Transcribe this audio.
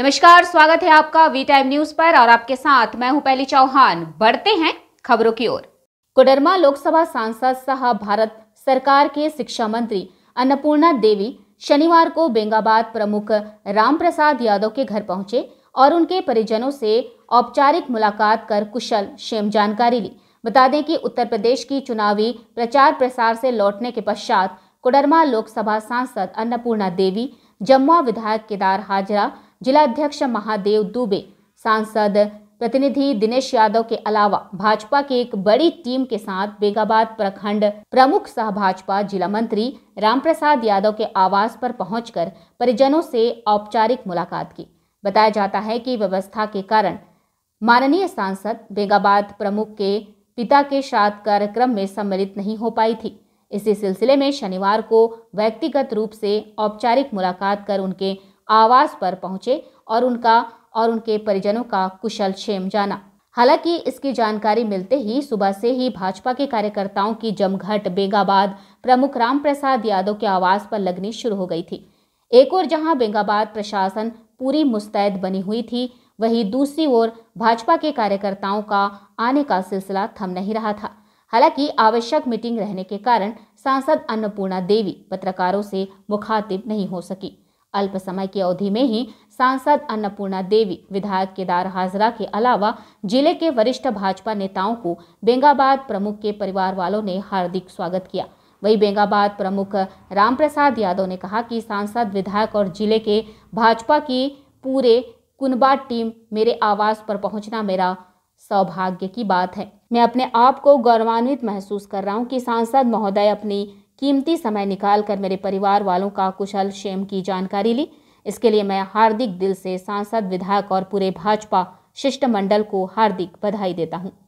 नमस्कार स्वागत है आपका वी टाइम न्यूज पर और आपके साथ मैं हूं पहली चौहान बढ़ते हैं खबरों की ओर कोडरमा लोकसभा सांसद सह भारत सरकार के शिक्षा मंत्री अन्नपूर्णा देवी शनिवार को बेंगाबाद प्रमुख रामप्रसाद यादव के घर पहुंचे और उनके परिजनों से औपचारिक मुलाकात कर कुशल क्षेम जानकारी ली बता दें कि उत्तर प्रदेश की चुनावी प्रचार प्रसार से लौटने के पश्चात कोडरमा लोकसभा सांसद अन्नपूर्णा देवी जम्मू विधायक केदार हाजरा जिलाध्यक्ष महादेव दुबे सांसद प्रतिनिधि दिनेश यादव के अलावा भाजपा की एक बड़ी टीम के साथ बेगाबाद प्रखंड प्रमुख सह भाजपा जिला मंत्री रामप्रसाद यादव के आवास पर पहुंचकर परिजनों से औपचारिक मुलाकात की बताया जाता है कि व्यवस्था के कारण माननीय सांसद बेगाबाद प्रमुख के पिता के श्राद्ध कार्यक्रम में सम्मिलित नहीं हो पाई थी इसी सिलसिले में शनिवार को व्यक्तिगत रूप से औपचारिक मुलाकात कर उनके आवास पर पहुंचे और उनका और उनके परिजनों का कुशल क्षेम जाना हालांकि इसकी जानकारी मिलते ही सुबह से ही भाजपा के कार्यकर्ताओं की जमघट बेगाबाद प्रमुख राम प्रसाद यादव के आवास पर लगनी शुरू हो गई थी एक और जहां बेंगाबाद प्रशासन पूरी मुस्तैद बनी हुई थी वहीं दूसरी ओर भाजपा के कार्यकर्ताओं का आने का सिलसिला थम नहीं रहा था हालांकि आवश्यक मीटिंग रहने के कारण सांसद अन्नपूर्णा देवी पत्रकारों से मुखातिब नहीं हो सकी अल्प समय की अवधि में ही सांसद अन्नपूर्णा देवी विधायक केदार हाजरा के अलावा जिले के वरिष्ठ भाजपा नेताओं को बेंगाबाद प्रमुख के परिवार वालों ने हार्दिक स्वागत किया वहीं बेंगाबाद प्रमुख रामप्रसाद यादव ने कहा कि सांसद विधायक और जिले के भाजपा की पूरे कुनबा टीम मेरे आवास पर पहुंचना मेरा सौभाग्य की बात है मैं अपने आप को गौरवान्वित महसूस कर रहा हूं कि सांसद महोदय अपनी कीमती समय निकाल कर मेरे परिवार वालों का कुशल क्षेम की जानकारी ली इसके लिए मैं हार्दिक दिल से सांसद विधायक और पूरे भाजपा शिष्टमंडल को हार्दिक बधाई देता हूँ